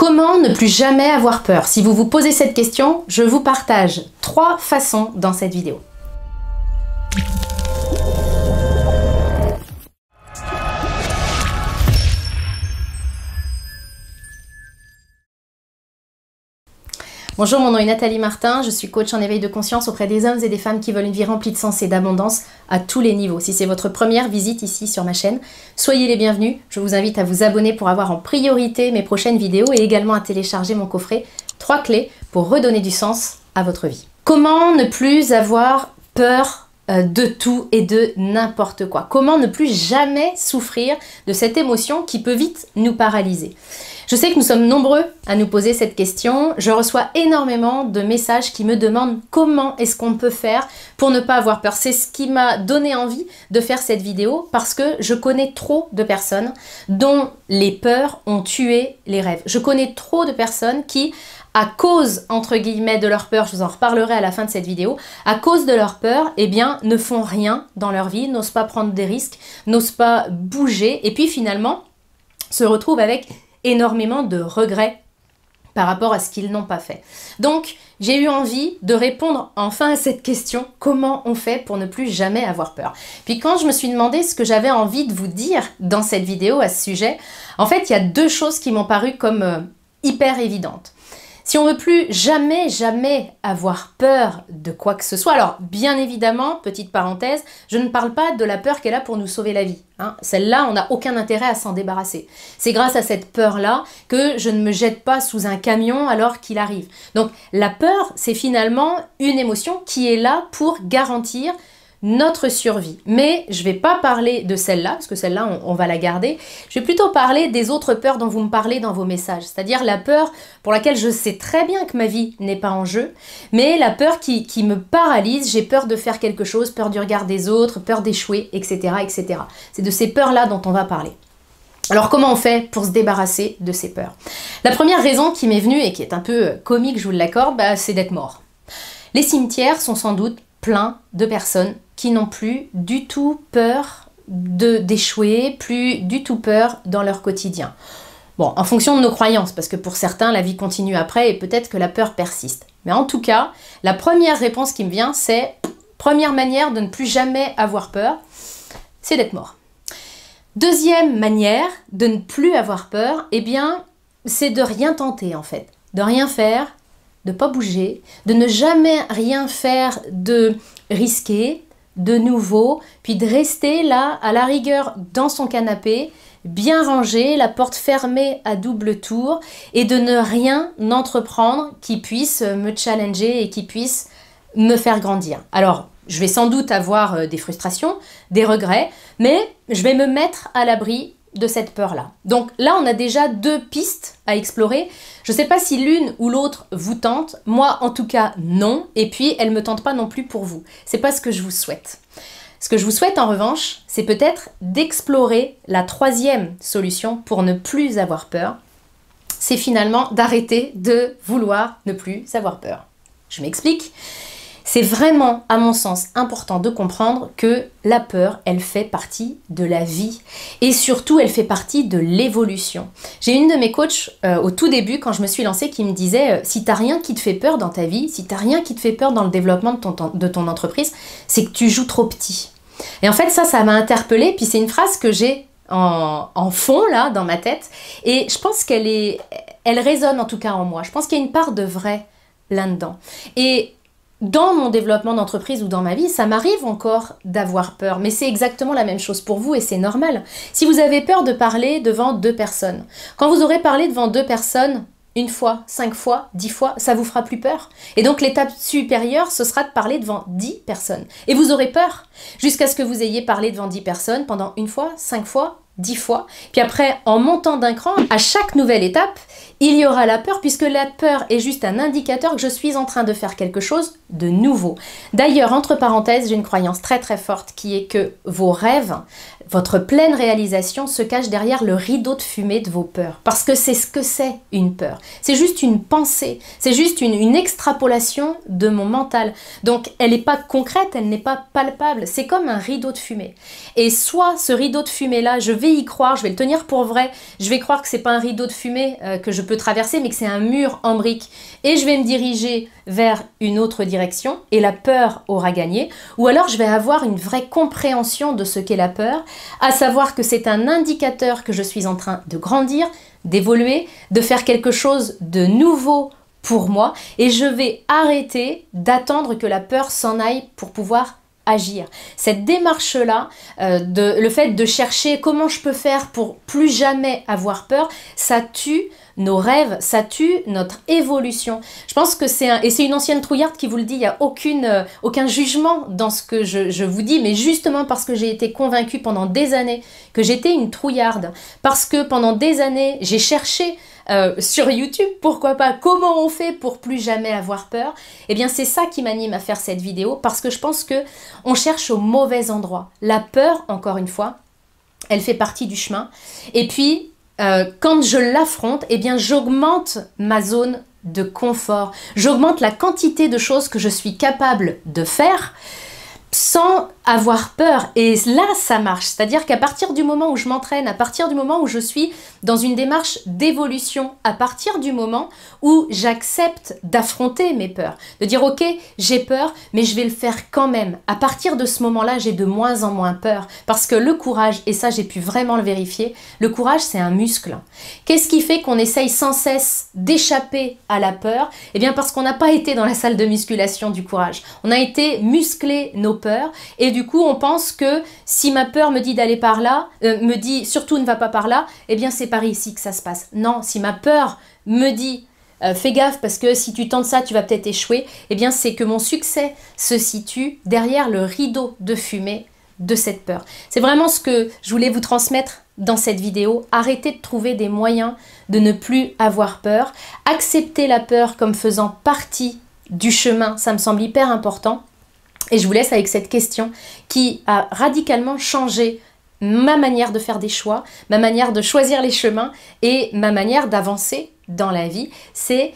Comment ne plus jamais avoir peur Si vous vous posez cette question, je vous partage trois façons dans cette vidéo. Bonjour, mon nom est Nathalie Martin, je suis coach en éveil de conscience auprès des hommes et des femmes qui veulent une vie remplie de sens et d'abondance à tous les niveaux. Si c'est votre première visite ici sur ma chaîne, soyez les bienvenus. Je vous invite à vous abonner pour avoir en priorité mes prochaines vidéos et également à télécharger mon coffret 3 clés pour redonner du sens à votre vie. Comment ne plus avoir peur euh, de tout et de n'importe quoi. Comment ne plus jamais souffrir de cette émotion qui peut vite nous paralyser Je sais que nous sommes nombreux à nous poser cette question. Je reçois énormément de messages qui me demandent comment est-ce qu'on peut faire pour ne pas avoir peur. C'est ce qui m'a donné envie de faire cette vidéo parce que je connais trop de personnes dont les peurs ont tué les rêves. Je connais trop de personnes qui à cause, entre guillemets, de leur peur, je vous en reparlerai à la fin de cette vidéo, à cause de leur peur, eh bien, ne font rien dans leur vie, n'osent pas prendre des risques, n'osent pas bouger, et puis finalement, se retrouvent avec énormément de regrets par rapport à ce qu'ils n'ont pas fait. Donc, j'ai eu envie de répondre enfin à cette question, comment on fait pour ne plus jamais avoir peur Puis quand je me suis demandé ce que j'avais envie de vous dire dans cette vidéo à ce sujet, en fait, il y a deux choses qui m'ont paru comme euh, hyper évidentes. Si on veut plus jamais, jamais avoir peur de quoi que ce soit, alors bien évidemment, petite parenthèse, je ne parle pas de la peur qu'elle a pour nous sauver la vie. Hein. Celle-là, on n'a aucun intérêt à s'en débarrasser. C'est grâce à cette peur-là que je ne me jette pas sous un camion alors qu'il arrive. Donc la peur, c'est finalement une émotion qui est là pour garantir notre survie. Mais je ne vais pas parler de celle-là, parce que celle-là, on, va la garder. Je vais plutôt parler des autres peurs dont vous me parlez dans vos messages, c'est-à-dire la peur pour laquelle je sais très bien que ma vie n'est pas en jeu, mais la peur qui, me paralyse, j'ai peur de faire quelque chose, peur du regard des autres, peur d'échouer, etc. etc. C'est de ces peurs-là dont on va parler. Alors comment on fait pour se débarrasser de ces peurs La première raison qui m'est venue et qui est un peu euh, comique, je vous l'accorde, bah, c'est d'être mort. Les cimetières sont sans doute pleins de personnes qui n'ont plus du tout peur de d'échouer, plus du tout peur dans leur quotidien. Bon, en fonction de nos croyances, parce que pour certains, la vie continue après et peut-être que la peur persiste. Mais en tout cas, la première réponse qui me vient, c'est première manière de ne plus jamais avoir peur, c'est d'être mort. Deuxième manière de ne plus avoir peur, eh bien, c'est de rien tenter en fait, de rien faire, de pas bouger, de ne jamais rien faire de risqué, de nouveau, puis de rester là, à la rigueur, dans son canapé, bien rangé, la porte fermée à double tour, et de ne rien entreprendre qui puisse me challenger et qui puisse me faire grandir. Alors, je vais sans doute avoir euh, des frustrations, des regrets, mais je vais me mettre à l'abri de cette peur-là. Donc là, on a déjà deux pistes à explorer. Je ne sais pas si l'une ou l'autre vous tente. Moi, en tout cas, non. Et puis, elle ne me tente pas non plus pour vous. C'est pas ce que je vous souhaite. Ce que je vous souhaite en revanche, c'est peut-être d'explorer la troisième solution pour ne plus avoir peur. C'est finalement d'arrêter de vouloir ne plus avoir peur. Je m'explique. C'est vraiment, à mon sens, important de comprendre que la peur, elle fait partie de la vie et surtout, elle fait partie de l'évolution. J'ai une de mes coachs euh, au tout début, quand je me suis lancée, qui me disait euh, si t'as rien qui te fait peur dans ta vie, si t'as rien qui te fait peur dans le développement de ton, entreprise, c'est que tu joues trop petit. Et en fait, ça, ça m'a interpellée. Puis c'est une phrase que j'ai en, fond là dans ma tête et je pense qu'elle est elle résonne en tout cas en moi je pense qu'il y a une part de vrai là-dedans et dans mon développement d'entreprise ou dans ma vie, ça m'arrive encore d'avoir peur. Mais c'est exactement la même chose pour vous et c'est normal. Si vous avez peur de parler devant deux personnes, quand vous aurez parlé devant deux personnes, une fois, cinq fois, dix fois, ça vous fera plus peur. Et donc l'étape supérieure, ce sera de parler devant dix personnes. Et vous aurez peur jusqu'à ce que vous ayez parlé devant dix personnes pendant une fois, cinq fois, dix fois. Puis après, en montant d'un cran, à chaque nouvelle étape, il y aura la peur puisque la peur est juste un indicateur que je suis en train de faire quelque chose de nouveau. D'ailleurs, entre parenthèses, j'ai une croyance très très forte qui est que vos rêves, votre pleine réalisation se cache derrière le rideau de fumée de vos peurs. Parce que c'est ce que c'est une peur. C'est juste une pensée, c'est juste une, extrapolation de mon mental. Donc elle n'est pas concrète, elle n'est pas palpable. C'est comme un rideau de fumée. Et soit ce rideau de fumée-là, je vais y croire, je vais le tenir pour vrai, je vais croire que c'est pas un rideau de fumée euh, que je peux traverser, mais que c'est un mur en brique Et je vais me diriger vers une autre direction et la peur aura gagné. Ou alors je vais avoir une vraie compréhension de ce qu'est la peur, à savoir que c'est un indicateur que je suis en train de grandir, d'évoluer, de faire quelque chose de nouveau pour moi et je vais arrêter d'attendre que la peur s'en aille pour pouvoir agir. Cette démarche-là, euh, de le fait de chercher comment je peux faire pour plus jamais avoir peur, ça tue nos rêves, ça tue notre évolution. Je pense que c'est un, et c'est une ancienne trouillarde qui vous le dit, il n'y a aucune, euh, aucun jugement dans ce que je, vous dis, mais justement parce que j'ai été convaincue pendant des années que j'étais une trouillarde, parce que pendant des années j'ai cherché euh, sur YouTube, pourquoi pas, comment on fait pour plus jamais avoir peur Et eh bien, c'est ça qui m'anime à faire cette vidéo parce que je pense que on cherche au mauvais endroit. La peur, encore une fois, elle fait partie du chemin. Et puis, euh, quand je l'affronte, eh bien j'augmente ma zone de confort, j'augmente la quantité de choses que je suis capable de faire sans avoir peur. Et là, ça marche. C'est-à-dire qu'à partir du moment où je m'entraîne, à partir du moment où je suis dans une démarche d'évolution, à partir du moment où j'accepte d'affronter mes peurs, de dire ok, j'ai peur, mais je vais le faire quand même. À partir de ce moment-là, j'ai de moins en moins peur. Parce que le courage, et ça j'ai pu vraiment le vérifier, le courage c'est un muscle. Qu'est-ce qui fait qu'on essaye sans cesse d'échapper à la peur Eh bien parce qu'on n'a pas été dans la salle de musculation du courage. On a été muscler nos peurs et du du coup, on pense que si ma peur me dit d'aller par là, euh, me dit surtout ne va pas par là, eh bien c'est par ici que ça se passe. Non, si ma peur me dit euh, fais gaffe parce que si tu tentes ça, tu vas peut-être échouer, eh bien c'est que mon succès se situe derrière le rideau de fumée de cette peur. C'est vraiment ce que je voulais vous transmettre dans cette vidéo. Arrêtez de trouver des moyens de ne plus avoir peur. Acceptez la peur comme faisant partie du chemin, ça me semble hyper important. Et je vous laisse avec cette question qui a radicalement changé ma manière de faire des choix, ma manière de choisir les chemins et ma manière d'avancer dans la vie. C'est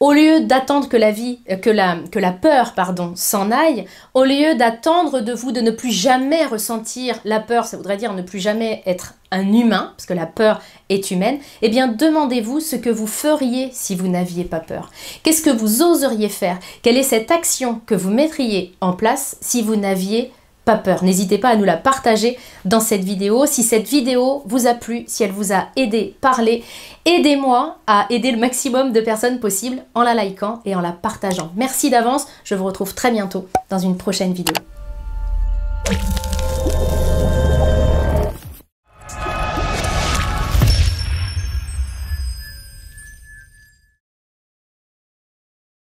au lieu d'attendre que la vie, euh, que la, que la peur, pardon, s'en aille, au lieu d'attendre de vous de ne plus jamais ressentir la peur, ça voudrait dire ne plus jamais être un humain, parce que la peur est humaine, eh bien demandez-vous ce que vous feriez si vous n'aviez pas peur. Qu'est-ce que vous oseriez faire Quelle est cette action que vous mettriez en place si vous n'aviez pas pas peur. N'hésitez pas à nous la partager dans cette vidéo. Si cette vidéo vous a plu, si elle vous a aidé, parler, aidez-moi à aider le maximum de personnes possible en la likant et en la partageant. Merci d'avance, je vous retrouve très bientôt dans une prochaine vidéo.